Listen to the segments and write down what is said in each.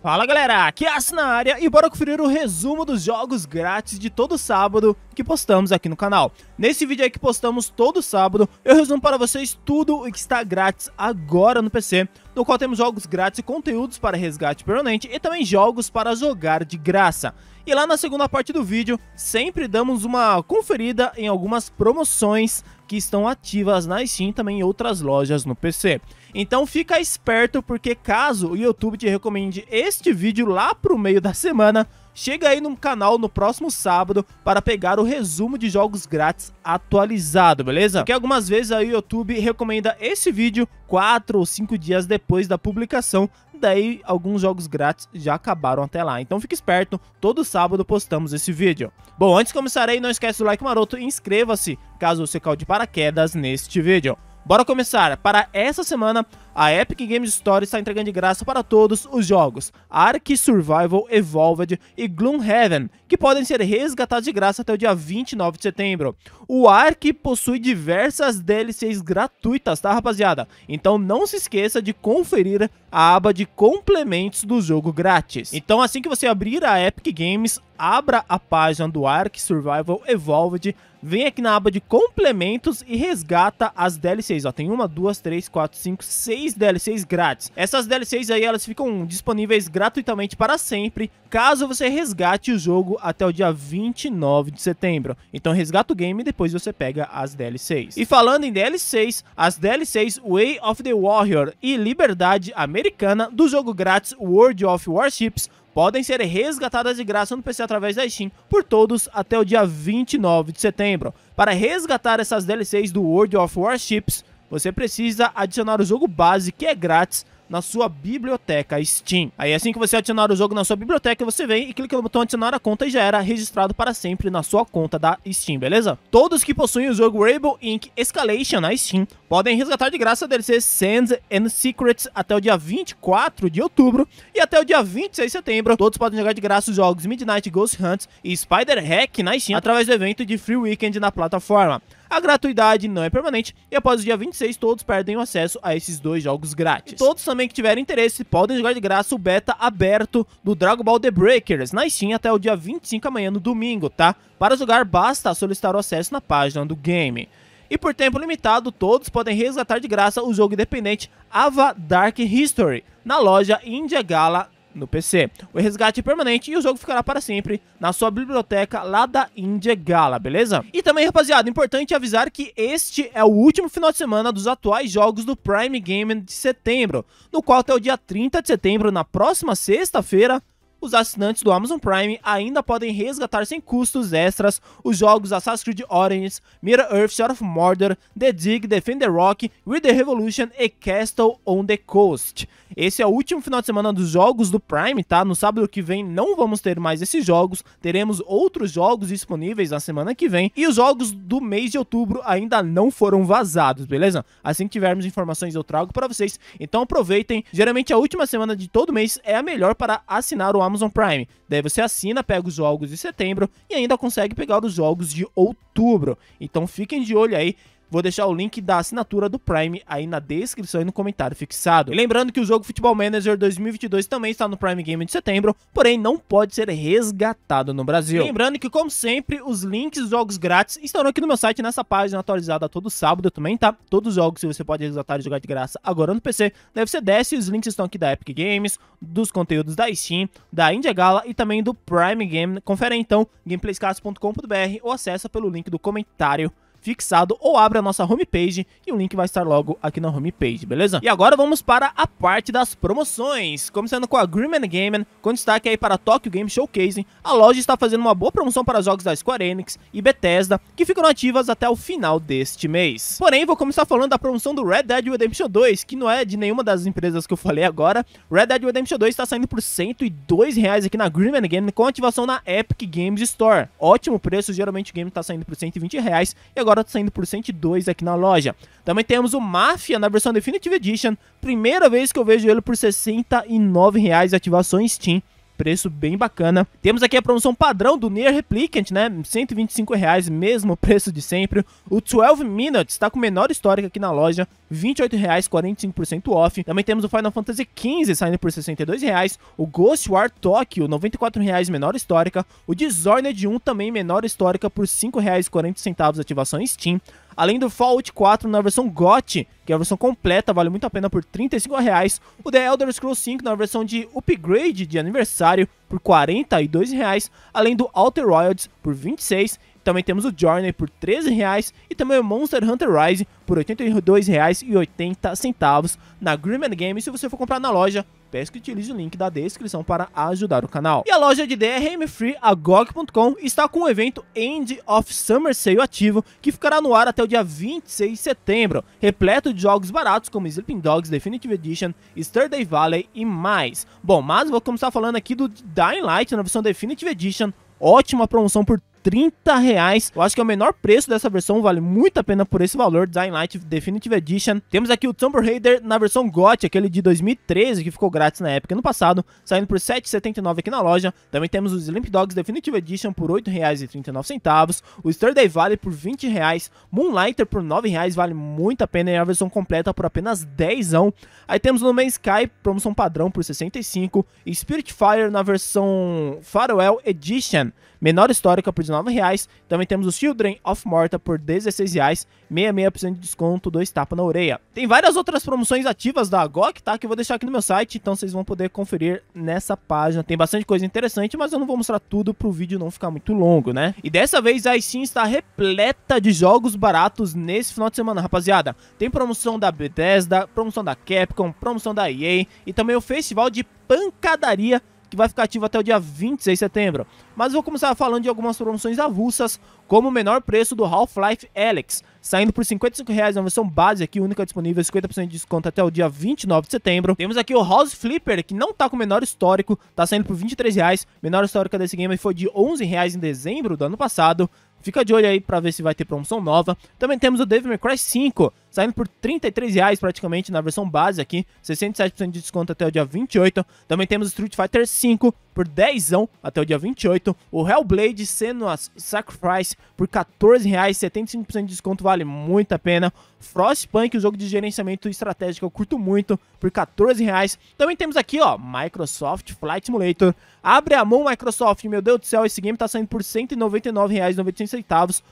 Fala galera, aqui é Asna área e bora conferir o resumo dos jogos grátis de todo sábado que postamos aqui no canal. Nesse vídeo aí que postamos todo sábado, eu resumo para vocês tudo o que está grátis agora no PC, no qual temos jogos grátis e conteúdos para resgate permanente e também jogos para jogar de graça. E lá na segunda parte do vídeo, sempre damos uma conferida em algumas promoções que estão ativas na Steam e também em outras lojas no PC. Então fica esperto porque caso o YouTube te recomende este vídeo lá pro meio da semana, Chega aí no canal no próximo sábado para pegar o resumo de jogos grátis atualizado, beleza? Porque algumas vezes aí o YouTube recomenda esse vídeo 4 ou 5 dias depois da publicação, daí alguns jogos grátis já acabaram até lá. Então fique esperto, todo sábado postamos esse vídeo. Bom, antes de começar aí, não esquece do like maroto e inscreva-se caso você caia de paraquedas neste vídeo. Bora começar! Para essa semana, a Epic Games Store está entregando de graça para todos os jogos Ark Survival Evolved e Gloomhaven, que podem ser resgatados de graça até o dia 29 de setembro. O Ark possui diversas DLCs gratuitas, tá rapaziada? Então não se esqueça de conferir a aba de complementos do jogo grátis. Então assim que você abrir a Epic Games, abra a página do Ark Survival Evolved, vem aqui na aba de complementos e resgata as DLCs. Ó, tem uma, duas, três, quatro, cinco, seis 6 DLCs grátis. Essas DLCs aí elas ficam disponíveis gratuitamente para sempre, caso você resgate o jogo até o dia 29 de setembro. Então resgata o game e depois você pega as DLCs. E falando em DLCs, as DLCs Way of the Warrior e Liberdade Americana do jogo grátis World of Warships podem ser resgatadas de graça no PC através da Steam por todos até o dia 29 de setembro. Para resgatar essas DLCs do World of Warships, você precisa adicionar o jogo base, que é grátis, na sua biblioteca Steam. Aí assim que você adicionar o jogo na sua biblioteca, você vem e clica no botão adicionar a conta e já era registrado para sempre na sua conta da Steam, beleza? Todos que possuem o jogo Rainbow Inc. Escalation na Steam podem resgatar de graça a DLC Sands and Secrets até o dia 24 de outubro e até o dia 26 de setembro. Todos podem jogar de graça os jogos Midnight Ghost Hunt e Spider Hack na Steam através do evento de Free Weekend na plataforma. A gratuidade não é permanente e após o dia 26 todos perdem o acesso a esses dois jogos grátis. E todos também que tiverem interesse podem jogar de graça o beta aberto do Dragon Ball The Breakers na Steam até o dia 25 amanhã no domingo, tá? Para jogar basta solicitar o acesso na página do game. E por tempo limitado, todos podem resgatar de graça o jogo independente Ava Dark History na loja India Gala no PC. O resgate é permanente e o jogo ficará para sempre na sua biblioteca lá da India Gala, beleza? E também, rapaziada, importante avisar que este é o último final de semana dos atuais jogos do Prime Game de setembro, no qual até o dia 30 de setembro, na próxima sexta-feira, os assinantes do Amazon Prime ainda podem resgatar sem custos extras os jogos Assassin's Creed Origins, Mirror earth Shadow of Mordor, The Dig, Defend the Rock, With the Revolution e Castle on the Coast. Esse é o último final de semana dos jogos do Prime, tá? No sábado que vem não vamos ter mais esses jogos, teremos outros jogos disponíveis na semana que vem e os jogos do mês de outubro ainda não foram vazados, beleza? Assim que tivermos informações eu trago para vocês, então aproveitem. Geralmente a última semana de todo mês é a melhor para assinar o Amazon Amazon Prime. Daí você assina, pega os jogos de setembro e ainda consegue pegar os jogos de outubro. Então fiquem de olho aí Vou deixar o link da assinatura do Prime aí na descrição e no comentário fixado. E lembrando que o jogo Futebol Manager 2022 também está no Prime Game de setembro, porém não pode ser resgatado no Brasil. E lembrando que, como sempre, os links dos jogos grátis estarão aqui no meu site nessa página atualizada todo sábado também, tá? Todos os jogos que você pode resgatar e jogar de graça agora no PC, deve ser desce. Os links estão aqui da Epic Games, dos conteúdos da Steam, da India Gala e também do Prime Game. Confere então gameplayscast.com.br ou acessa pelo link do comentário fixado ou abre a nossa homepage e o link vai estar logo aqui na homepage, beleza? E agora vamos para a parte das promoções, começando com a Grimman Gaming, com destaque aí para Tokyo Game Showcase. A loja está fazendo uma boa promoção para jogos da Square Enix e Bethesda, que ficam ativas até o final deste mês. Porém, vou começar falando da promoção do Red Dead Redemption 2, que não é de nenhuma das empresas que eu falei agora. Red Dead Redemption 2 está saindo por R$ 102 reais aqui na Grimman Gaming, com ativação na Epic Games Store. Ótimo preço, geralmente o game está saindo por R$ 120 reais, e agora agora tá saindo por 102 aqui na loja. Também temos o Mafia na versão Definitive Edition, primeira vez que eu vejo ele por R$ 69 reais ativações Steam preço bem bacana. Temos aqui a promoção padrão do Near Replicant, né? 125, reais, mesmo preço de sempre. O 12 Minutes está com menor histórica aqui na loja, 28 reais 45% off. Também temos o Final Fantasy XV saindo por 62 reais o Ghost War Tokyo, 94 reais menor histórica, o Dishonored 1 também menor histórica por R$ centavos ativação Steam. Além do Fallout 4 na versão GOT, que é a versão completa, vale muito a pena por 35 reais. O The Elder Scrolls 5 na versão de upgrade de aniversário por 42 reais, além do Outer Royals por 26 também temos o Journey por 13 reais e também o Monster Hunter Rise por R$ 82,80 na Grim Games se você for comprar na loja Peço que utilize o link da descrição para ajudar o canal. E a loja de DRM Free, a GOG.com, está com o evento End of Summer Sale ativo, que ficará no ar até o dia 26 de setembro, repleto de jogos baratos como Sleeping Dogs Definitive Edition, Stardew Valley e mais. Bom, mas vou começar falando aqui do Dying Light na versão Definitive Edition, ótima promoção por 30 reais. Eu acho que é o menor preço dessa versão, vale muito a pena por esse valor. Design Light Definitive Edition. Temos aqui o Tomb Raider na versão GOT, aquele de 2013, que ficou grátis na época no passado, saindo por 7,79 aqui na loja. Também temos o Slim Dogs Definitive Edition por R$ 8,39. O Starday Valley por R$ 20 reais. Moonlighter por R$ reais vale muito a pena. E é a versão completa por apenas 10. Aí temos No Man's Sky, promoção padrão por 65. E Spirit Fire na versão Farewell Edition Menor histórica por R$19,00. Também temos o Children of Morta por R$16,00. 66% de desconto, dois tapas na orelha. Tem várias outras promoções ativas da GOG, tá? Que eu vou deixar aqui no meu site, então vocês vão poder conferir nessa página. Tem bastante coisa interessante, mas eu não vou mostrar tudo pro vídeo não ficar muito longo, né? E dessa vez a Steam está repleta de jogos baratos nesse final de semana, rapaziada. Tem promoção da Bethesda, promoção da Capcom, promoção da EA e também o festival de pancadaria que vai ficar ativo até o dia 26 de setembro. Mas vou começar falando de algumas promoções avulsas, como o menor preço do Half-Life Alex, saindo por R$ 55,00 na versão base aqui, única disponível, 50% de desconto até o dia 29 de setembro. Temos aqui o House Flipper, que não tá com menor histórico, tá saindo por R$ reais. Menor histórica desse game foi de R$ 11,00 em dezembro do ano passado. Fica de olho aí para ver se vai ter promoção nova. Também temos o Devil May Cry 5, saindo por 33 reais praticamente na versão base aqui, 67% de desconto até o dia 28. Também temos Street Fighter V por 10 até o dia 28. O Hellblade Senua's Sacrifice por 14 reais, 75% de desconto, vale muito a pena. Frostpunk, o jogo de gerenciamento estratégico, eu curto muito, por 14 reais. Também temos aqui, ó, Microsoft Flight Simulator. Abre a mão, Microsoft, meu Deus do céu, esse game tá saindo por R$ 199,95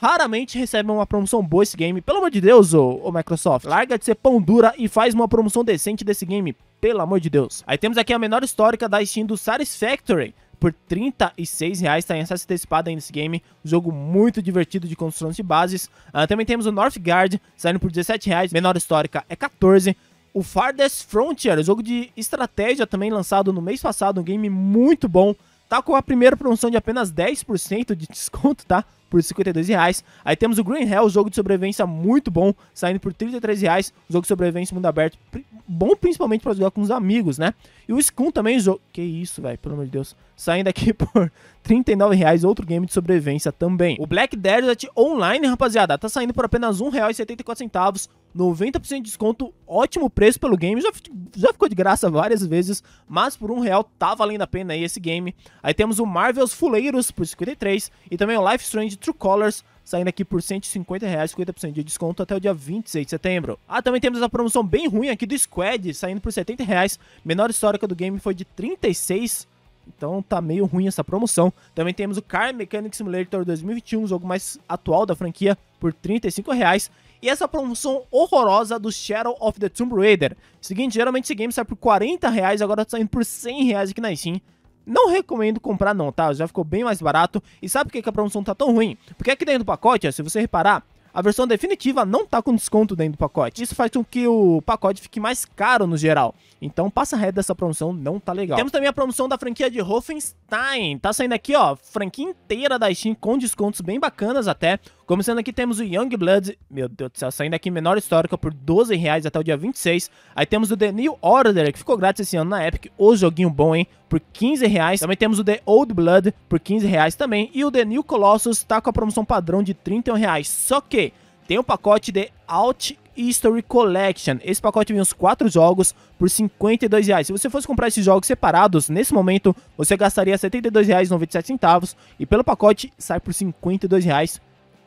raramente recebem uma promoção boa esse game. Pelo amor de Deus, ô, ô, Microsoft, larga de ser pão dura e faz uma promoção decente desse game. Pelo amor de Deus. Aí temos aqui a menor histórica da Steam do Satisfactory por 36 reais, tá em acesso antecipado ainda esse game, jogo muito divertido de construção de bases. Uh, também temos o Northgard, saindo por 17 reais, menor histórica é 14. O Farthest Frontier, jogo de estratégia também lançado no mês passado, um game muito bom, tá com a primeira promoção de apenas 10% de desconto, tá? por 52 reais. Aí temos o Green Hell, jogo de sobrevivência muito bom, saindo por 33 reais. Jogo de sobrevivência mundo aberto, bom principalmente para jogar com os amigos, né? E o Skun também, jogo... que isso, velho, pelo amor de Deus. Saindo aqui por 39 reais, outro game de sobrevivência também. O Black Desert Online, rapaziada, tá saindo por apenas R$1,74. 90% de desconto, ótimo preço pelo game, já, já ficou de graça várias vezes, mas por um real tá valendo a pena aí esse game. Aí temos o Marvel's Fuleiros por 53 e também o Life Strange True Colors, saindo aqui por 150 reais, 50% de desconto até o dia 26 de setembro. Ah, também temos essa promoção bem ruim aqui do Squad, saindo por 70 reais. Menor histórica do game foi de 36 então tá meio ruim essa promoção. Também temos o Car Mechanic Simulator 2021, um jogo mais atual da franquia, por R$ reais. E essa promoção horrorosa do Shadow of the Tomb Raider. Seguinte, geralmente esse game sai por R$ reais, agora tá saindo por R$ reais aqui na Steam. Não recomendo comprar não, tá? Já ficou bem mais barato. E sabe por que a promoção tá tão ruim? Porque aqui dentro do pacote, se você reparar, a versão definitiva não tá com desconto dentro do pacote. Isso faz com que o pacote fique mais caro no geral. Então passa reto dessa promoção, não tá legal. Temos também a promoção da franquia de Hoffenstein. Tá saindo aqui, ó, franquia inteira da Steam com descontos bem bacanas até. Começando aqui temos o Young Blood, meu Deus do céu, saindo aqui menor histórica por 12 reais até o dia 26. Aí temos o The New Order, que ficou grátis esse ano na Epic, o joguinho bom, hein? Por 15 reais. Também temos o The Old Blood por 15 reais também. E o The New Colossus tá com a promoção padrão de 31 reais. Só que tem o um pacote de Out History Collection. Esse pacote vem uns 4 jogos por R$ 52,00. Se você fosse comprar esses jogos separados, nesse momento você gastaria R$ 72,97 e pelo pacote sai por R$ 52,00.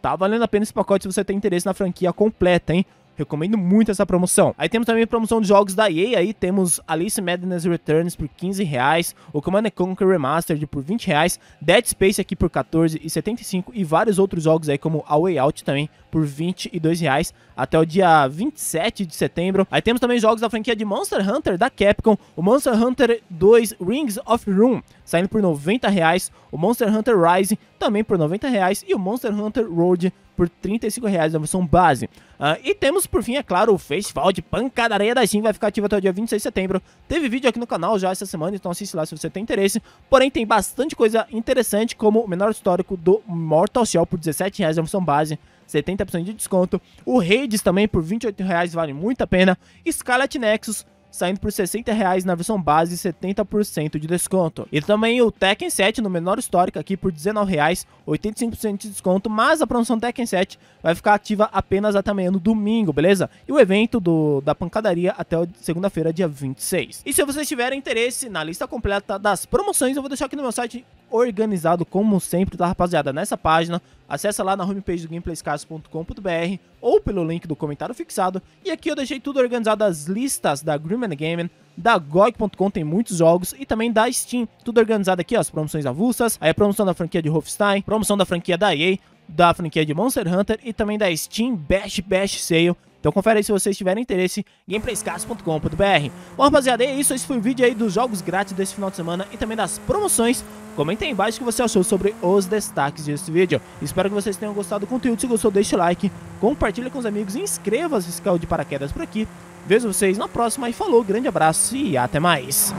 Tá valendo a pena esse pacote se você tem interesse na franquia completa, hein? Recomendo muito essa promoção. Aí temos também promoção de jogos da EA, aí temos Alice Madness Returns por 15 reais, o Command Conquer Remastered por 20 reais, Dead Space aqui por 14,75 e vários outros jogos aí como A Way Out também por 22 reais até o dia 27 de setembro. Aí temos também jogos da franquia de Monster Hunter da Capcom, o Monster Hunter 2 Rings of Room saindo por 90 reais, o Monster Hunter Rising também por 90 reais e o Monster Hunter Road por 35 reais na versão base. Uh, e temos, por fim, é claro, o Festival de Pancadaria da Steam, vai ficar ativo até o dia 26 de setembro. Teve vídeo aqui no canal já essa semana, então assiste lá se você tem interesse. Porém, tem bastante coisa interessante, como o menor histórico do Mortal Shell por 17 reais na versão base. 70% de desconto. O Raids também por R$28,00 reais vale muito a pena. Scarlet Nexus saindo por 60 reais na versão base e 70% de desconto. E também o Tekken 7 no menor histórico aqui por 19 reais 85% de desconto, mas a promoção Tekken 7 vai ficar ativa apenas até amanhã no domingo, beleza? E o evento do, da pancadaria até segunda-feira, dia 26. E se vocês tiverem interesse na lista completa das promoções, eu vou deixar aqui no meu site organizado como sempre, tá rapaziada? Nessa página, acessa lá na homepage do gameplaycast.com.br ou pelo link do comentário fixado. E aqui eu deixei tudo organizado as listas da Grim and Gaming, da GOG.com tem muitos jogos e também da Steam, tudo organizado aqui, ó, as promoções avulsas, aí a promoção da franquia de Hofstein, promoção da franquia da EA, da franquia de Monster Hunter e também da Steam Bash Bash Sale. Então confere aí se vocês tiverem interesse, gameplaycast.com.br. Bom, rapaziada, é isso. Esse foi o vídeo aí dos jogos grátis desse final de semana e também das promoções. Comenta aí embaixo o que você achou sobre os destaques desse vídeo. Espero que vocês tenham gostado do conteúdo. Se gostou, deixa o like, compartilha com os amigos e inscreva-se se caiu de paraquedas por aqui. Vejo vocês na próxima e falou, grande abraço e até mais.